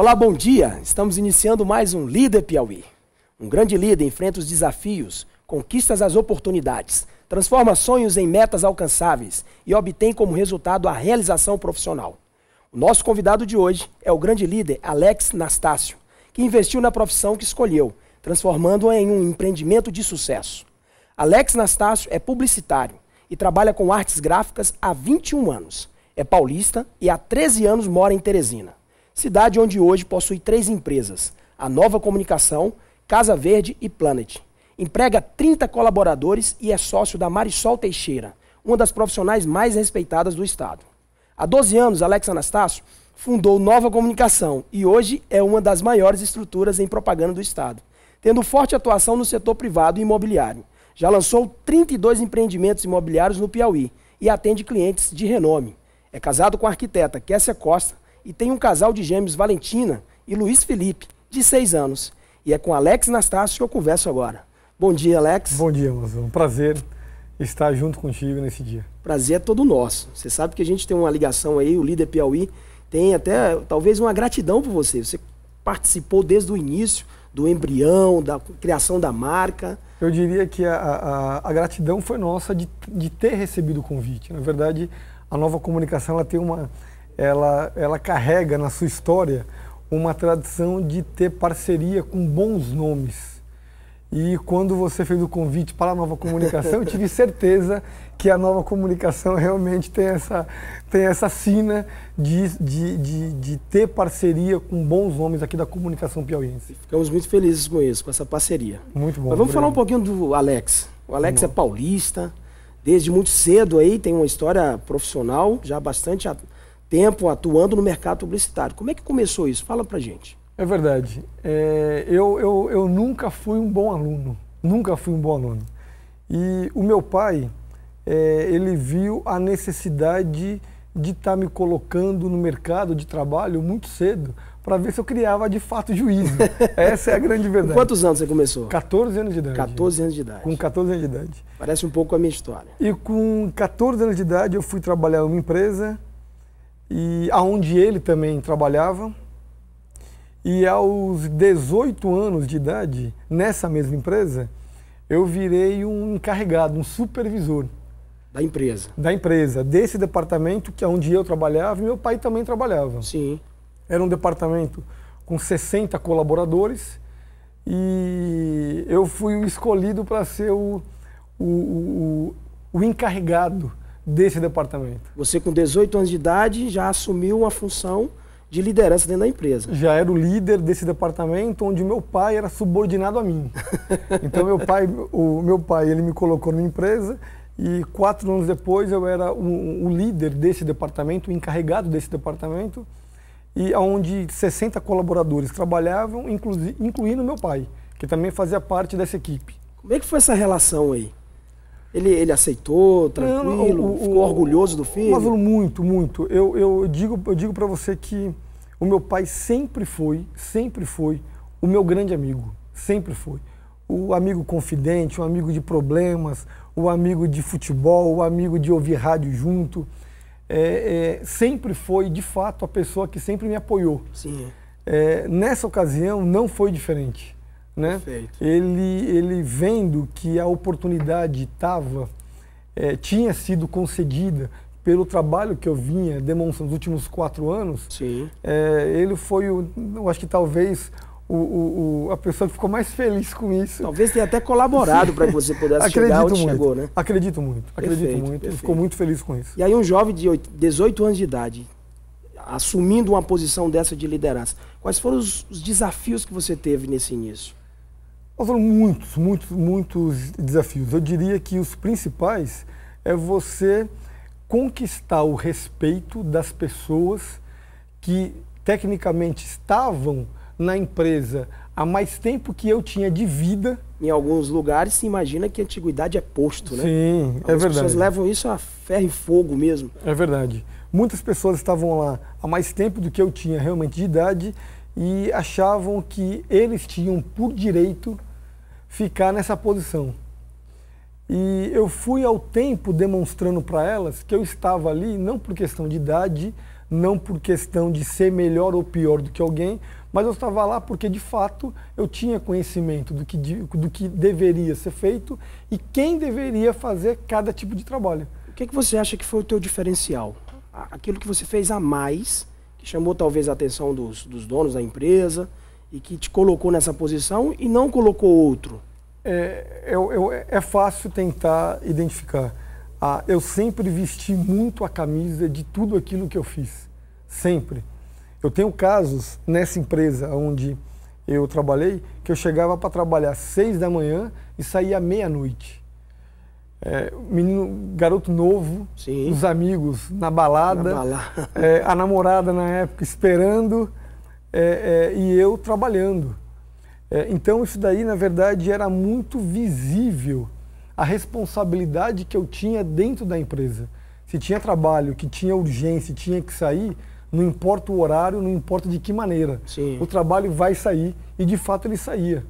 Olá, bom dia! Estamos iniciando mais um Líder Piauí. Um grande líder enfrenta os desafios, conquista as oportunidades, transforma sonhos em metas alcançáveis e obtém como resultado a realização profissional. O nosso convidado de hoje é o grande líder Alex Nastácio, que investiu na profissão que escolheu, transformando-a em um empreendimento de sucesso. Alex Nastácio é publicitário e trabalha com artes gráficas há 21 anos. É paulista e há 13 anos mora em Teresina cidade onde hoje possui três empresas: a Nova Comunicação, Casa Verde e Planet. Emprega 30 colaboradores e é sócio da Marisol Teixeira, uma das profissionais mais respeitadas do estado. Há 12 anos, Alex Anastácio fundou Nova Comunicação e hoje é uma das maiores estruturas em propaganda do estado, tendo forte atuação no setor privado e imobiliário. Já lançou 32 empreendimentos imobiliários no Piauí e atende clientes de renome. É casado com a arquiteta Kessia Costa, e tem um casal de gêmeos, Valentina e Luiz Felipe, de seis anos. E é com Alex Nastácio que eu converso agora. Bom dia, Alex. Bom dia, moço. Um prazer estar junto contigo nesse dia. Prazer é todo nosso. Você sabe que a gente tem uma ligação aí, o líder Piauí tem até talvez uma gratidão por você. Você participou desde o início do embrião, da criação da marca. Eu diria que a, a, a gratidão foi nossa de, de ter recebido o convite. Na verdade, a nova comunicação ela tem uma ela, ela carrega na sua história uma tradição de ter parceria com bons nomes. E quando você fez o convite para a nova comunicação, eu tive certeza que a nova comunicação realmente tem essa, tem essa sina de, de, de, de ter parceria com bons homens aqui da comunicação piauiense. Ficamos muito felizes com isso, com essa parceria. Muito bom. Mas vamos Bruno. falar um pouquinho do Alex. O Alex é paulista, desde muito cedo aí, tem uma história profissional já bastante tempo atuando no mercado publicitário. Como é que começou isso? Fala pra gente. É verdade. É, eu, eu, eu nunca fui um bom aluno. Nunca fui um bom aluno. E o meu pai, é, ele viu a necessidade de estar tá me colocando no mercado de trabalho muito cedo para ver se eu criava de fato juízo. Essa é a grande verdade. quantos anos você começou? 14 anos de idade. 14 anos de idade. Com 14 anos de idade. Parece um pouco a minha história. E com 14 anos de idade eu fui trabalhar em uma empresa e aonde ele também trabalhava. E aos 18 anos de idade, nessa mesma empresa, eu virei um encarregado, um supervisor. Da empresa? Da empresa, desse departamento que é onde eu trabalhava e meu pai também trabalhava. Sim. Era um departamento com 60 colaboradores e eu fui escolhido para ser o, o, o, o encarregado desse departamento. Você com 18 anos de idade já assumiu uma função de liderança dentro da empresa. Já era o líder desse departamento onde meu pai era subordinado a mim. Então meu pai, o meu pai, ele me colocou na empresa e quatro anos depois eu era o, o líder desse departamento, o encarregado desse departamento e aonde 60 colaboradores trabalhavam, incluindo meu pai, que também fazia parte dessa equipe. Como é que foi essa relação aí? Ele, ele aceitou, tranquilo, não, o, ficou o, orgulhoso do filho? Mas muito, muito. Eu, eu digo, eu digo para você que o meu pai sempre foi, sempre foi o meu grande amigo, sempre foi. O amigo confidente, o amigo de problemas, o amigo de futebol, o amigo de ouvir rádio junto. É, é, sempre foi, de fato, a pessoa que sempre me apoiou. Sim. É, é nessa ocasião, não foi diferente né? Perfeito. Ele, ele vendo que a oportunidade estava, é, tinha sido concedida pelo trabalho que eu vinha demonstrando nos últimos quatro anos, Sim. É, ele foi, o, eu acho que talvez o, o, o, a pessoa que ficou mais feliz com isso. Talvez tenha até colaborado para que você pudesse acredito chegar onde muito, chegou, né? Acredito muito, acredito perfeito, muito. Perfeito. Ficou muito feliz com isso. E aí um jovem de 8, 18 anos de idade, assumindo uma posição dessa de liderança, quais foram os, os desafios que você teve nesse início? Foram muitos, muitos, muitos desafios. Eu diria que os principais é você conquistar o respeito das pessoas que tecnicamente estavam na empresa há mais tempo que eu tinha de vida. Em alguns lugares se imagina que a antiguidade é posto, né? Sim, é Algumas é verdade. As pessoas levam isso a ferro e fogo mesmo. É verdade. Muitas pessoas estavam lá há mais tempo do que eu tinha realmente de idade e achavam que eles tinham por direito ficar nessa posição. E eu fui ao tempo demonstrando para elas que eu estava ali não por questão de idade, não por questão de ser melhor ou pior do que alguém, mas eu estava lá porque de fato eu tinha conhecimento do que, do que deveria ser feito e quem deveria fazer cada tipo de trabalho. O que, é que você acha que foi o teu diferencial? Aquilo que você fez a mais, que chamou talvez a atenção dos, dos donos da empresa, e que te colocou nessa posição e não colocou outro? É, eu, eu, é fácil tentar identificar. Ah, eu sempre vesti muito a camisa de tudo aquilo que eu fiz. Sempre. Eu tenho casos nessa empresa onde eu trabalhei que eu chegava para trabalhar às seis da manhã e saía meia-noite. É, menino, garoto novo, Sim. os amigos na balada, na É, a namorada na época esperando é, é, e eu trabalhando. É, então isso daí, na verdade, era muito visível a responsabilidade que eu tinha dentro da empresa. Se tinha trabalho, que tinha urgência, tinha que sair, não importa o horário, não importa de que maneira. Sim. O trabalho vai sair e de fato ele saía.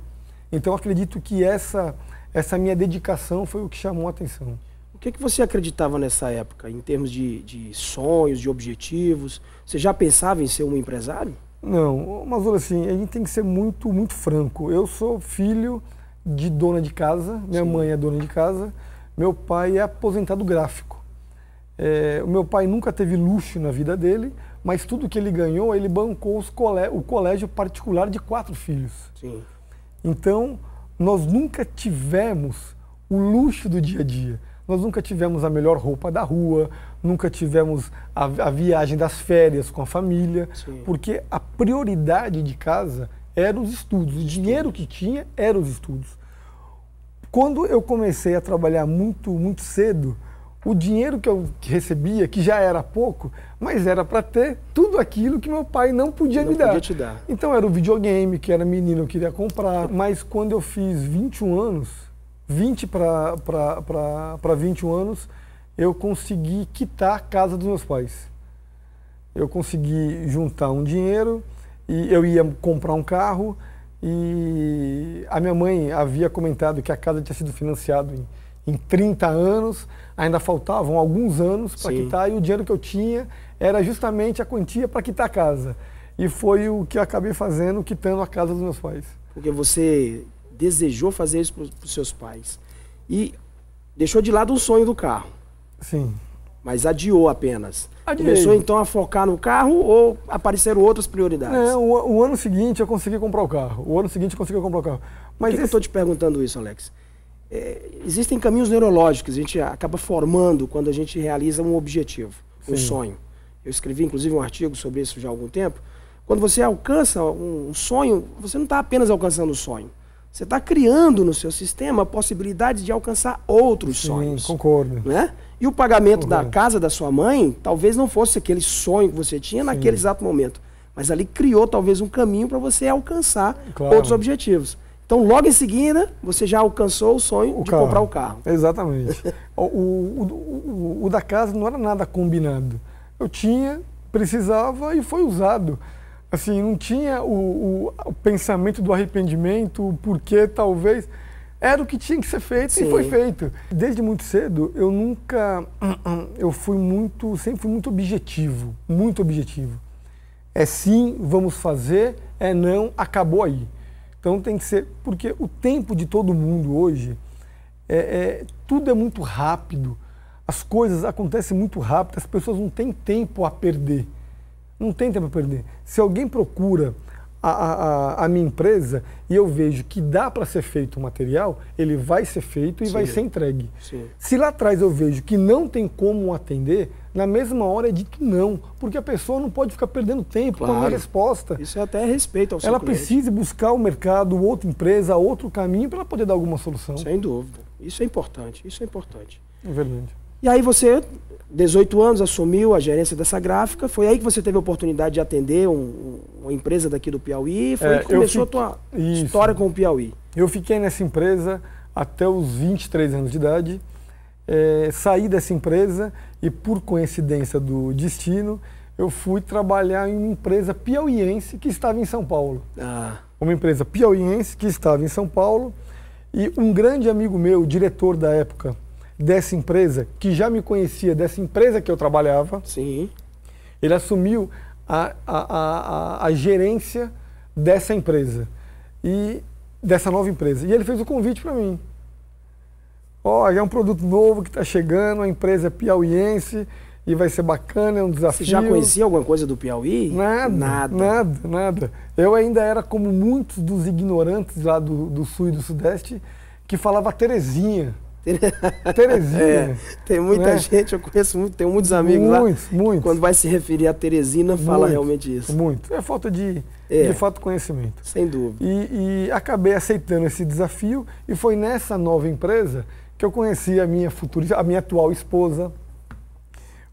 Então acredito que essa essa minha dedicação foi o que chamou a atenção. O que, é que você acreditava nessa época, em termos de, de sonhos, de objetivos? Você já pensava em ser um empresário? Não, mas olha assim, a gente tem que ser muito, muito franco. Eu sou filho de dona de casa, minha Sim. mãe é dona de casa, meu pai é aposentado gráfico. É, o meu pai nunca teve luxo na vida dele, mas tudo que ele ganhou, ele bancou colé o colégio particular de quatro filhos. Sim. Então, nós nunca tivemos o luxo do dia a dia. Nós nunca tivemos a melhor roupa da rua, nunca tivemos a, a viagem das férias com a família, Sim. porque a prioridade de casa eram os estudos. O dinheiro que tinha eram os estudos. Quando eu comecei a trabalhar muito, muito cedo, o dinheiro que eu recebia, que já era pouco, mas era para ter tudo aquilo que meu pai não podia não me dar. Podia dar. Então era o videogame, que era menino, eu queria comprar. Mas quando eu fiz 21 anos, 20 para 21 anos, eu consegui quitar a casa dos meus pais. Eu consegui juntar um dinheiro e eu ia comprar um carro e a minha mãe havia comentado que a casa tinha sido financiada em, em 30 anos, ainda faltavam alguns anos para quitar e o dinheiro que eu tinha era justamente a quantia para quitar a casa. E foi o que eu acabei fazendo, quitando a casa dos meus pais. Porque você desejou fazer isso para os seus pais. E deixou de lado o sonho do carro. Sim. Mas adiou apenas. Adiei. Começou então a focar no carro ou apareceram outras prioridades? É, o, o, ano seguinte eu consegui comprar o carro. O ano seguinte eu consegui comprar o carro. Mas Por que, esse... eu estou te perguntando isso, Alex? É, existem caminhos neurológicos, a gente acaba formando quando a gente realiza um objetivo, Sim. um sonho. Eu escrevi inclusive um artigo sobre isso já há algum tempo. Quando você alcança um sonho, você não está apenas alcançando o um sonho. Você está criando no seu sistema a possibilidade de alcançar outros Sim, sonhos. Concordo. Né? E o pagamento concordo. da casa da sua mãe talvez não fosse aquele sonho que você tinha Sim. naquele exato momento. Mas ali criou talvez um caminho para você alcançar claro. outros objetivos. Então, logo em seguida, você já alcançou o sonho o de carro. comprar o carro. Exatamente. o, o, o, da casa não era nada combinado. Eu tinha, precisava e foi usado assim, não tinha o, o, pensamento do arrependimento, o porquê talvez. Era o que tinha que ser feito Sim. e foi feito. Desde muito cedo, eu nunca. Eu fui muito. Sempre fui muito objetivo. Muito objetivo. É sim, vamos fazer, é não, acabou aí. Então tem que ser. Porque o tempo de todo mundo hoje. É, é, tudo é muito rápido. As coisas acontecem muito rápido. As pessoas não têm tempo a perder. Não tem tempo a perder. Se alguém procura a, a, a minha empresa e eu vejo que dá para ser feito o material, ele vai ser feito e Sim. vai ser entregue. Sim. Se lá atrás eu vejo que não tem como atender, na mesma hora é dito não, porque a pessoa não pode ficar perdendo tempo então é claro. com a resposta. Isso é até respeito ao seu Ela cliente. precisa buscar o mercado, outra empresa, outro caminho para poder dar alguma solução. Sem dúvida. Isso é importante, isso é importante. É verdade. E aí você, 18 anos, assumiu a gerência dessa gráfica. Foi aí que você teve a oportunidade de atender um, uma empresa daqui do Piauí. Foi é, aí que começou fiquei... a tua Isso. história com o Piauí. Eu fiquei nessa empresa até os 23 anos de idade. É, saí dessa empresa e, por coincidência do destino, eu fui trabalhar em uma empresa piauiense que estava em São Paulo. Ah. Uma empresa piauiense que estava em São Paulo e um grande amigo meu, diretor da época, dessa empresa, que já me conhecia dessa empresa que eu trabalhava. Sim. Ele assumiu a, a, a, a gerência dessa empresa e dessa nova empresa. E ele fez o convite para mim. Olha, é um produto novo que está chegando, a empresa é piauiense e vai ser bacana, é um desafio. Você já conhecia alguma coisa do Piauí? Nada, nada. Nada, nada. Eu ainda era como muitos dos ignorantes lá do, do sul e do sudeste que falava Terezinha. Terezinha. É, tem muita né? gente, eu conheço muito, tenho muitos amigos muitos, lá. Muitos, Quando vai se referir a Teresina, fala muito, realmente isso. Muito. É falta de, é, de fato conhecimento. Sem dúvida. E, e, acabei aceitando esse desafio e foi nessa nova empresa que eu conheci a minha futura, a minha atual esposa,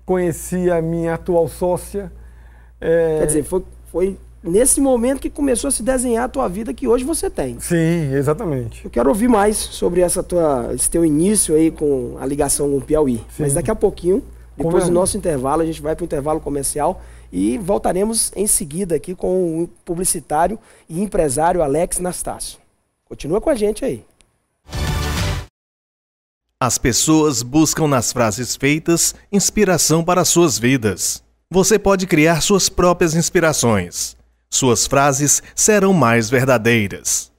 conheci a minha atual sócia. É... Quer dizer, foi, foi nesse momento que começou a se desenhar a tua vida que hoje você tem. Sim, exatamente. Eu quero ouvir mais sobre essa tua, esse teu início aí com a ligação com o Piauí. Sim. Mas daqui a pouquinho, depois Como do é? nosso intervalo, a gente vai para o intervalo comercial e voltaremos em seguida aqui com o publicitário e empresário Alex Nastácio. Continua com a gente aí. As pessoas buscam nas frases feitas inspiração para suas vidas. Você pode criar suas próprias inspirações. Suas frases serão mais verdadeiras.